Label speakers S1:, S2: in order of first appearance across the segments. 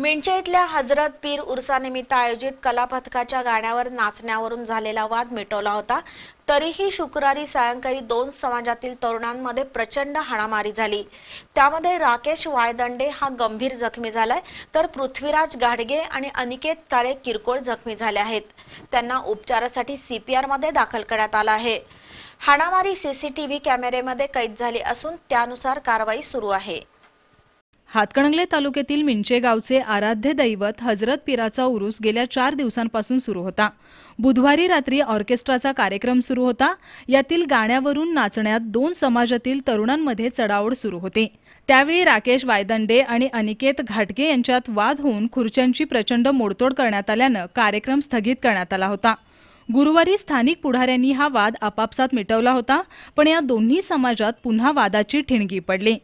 S1: मिणचे इथल्या हजरत पीर उर्सानिमित्त आयोजित कलापथकाच्या गाण्यावर नाचण्यावरून झालेला वाद मिटवला होता तरीही शुक्रवारी सायंकाळी दोन समाजातील तरुणांमध्ये प्रचंड हाणामारी झाली त्यामध्ये राकेश वायदंडे हा गंभीर जखमी झालाय तर पृथ्वीराज गाडगे आणि अनिकेत काळे किरकोळ जखमी झाले आहेत त्यांना उपचारासाठी सीपीआर मध्ये दाखल करण्यात आला आहे हाणामारी सीसीटीव्ही कॅमेरेमध्ये कैद झाली असून त्यानुसार कारवाई सुरू आहे
S2: हातकणंगले तालुक्यातील मिंचे गावचे आराध्य दैवत हजरत पिराचा उरूस गेल्या चार दिवसांपासून सुरू होता बुधवारी रात्री ऑर्केस्ट्राचा कार्यक्रम सुरू होता यातील गाण्यावरून नाचण्यात दोन समाजातील तरुणांमध्ये चढाओढ सुरू होते त्यावेळी राकेश वायदंडे आणि अनिकेत घाटगे यांच्यात वाद होऊन खुर्च्यांची प्रचंड मोडतोड करण्यात आल्यानं कार्यक्रम स्थगित करण्यात आला होता गुरुवारी स्थानिक पुढाऱ्यांनी हा वाद आपापसात मिटवला होता पण या दोन्ही समाजात पुन्हा वादाची ठिणगी पडली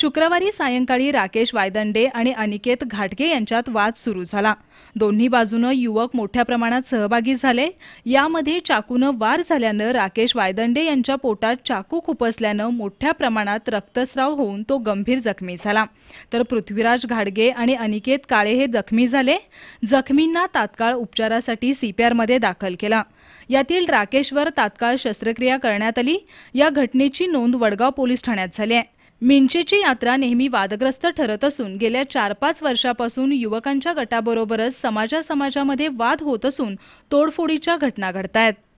S2: शुक्रवारी सायंकाळी राकेश वायदंडे आणि अनिकेत घाटगे यांच्यात वाद सुरू झाला दोन्ही बाजूनं युवक मोठ्या प्रमाणात सहभागी झाले यामध्ये चाकूनं वार झाल्यानं राकेश वायदंडे यांच्या पोटात चाकू खुपसल्यानं मोठ्या प्रमाणात रक्तस्राव होऊन तो गंभीर जखमी झाला तर पृथ्वीराज घाडगे आणि अनिकेत काळे हे जखमी झाले जखमींना तात्काळ उपचारासाठी सीपीआरमध्ये दाखल केला यातील राकेशवर तात्काळ शस्त्रक्रिया करण्यात आली या घटनेची नोंद वडगाव पोलीस ठाण्यात झाली आहे मिंचेची यात्रा नेहमी वादग्रस्त ठरत असून गेल्या चार पाच वर्षापासून युवकांच्या गटाबरोबरच समाजासमाजामध्ये वाद होत असून तोडफोडीच्या घटना घडतायत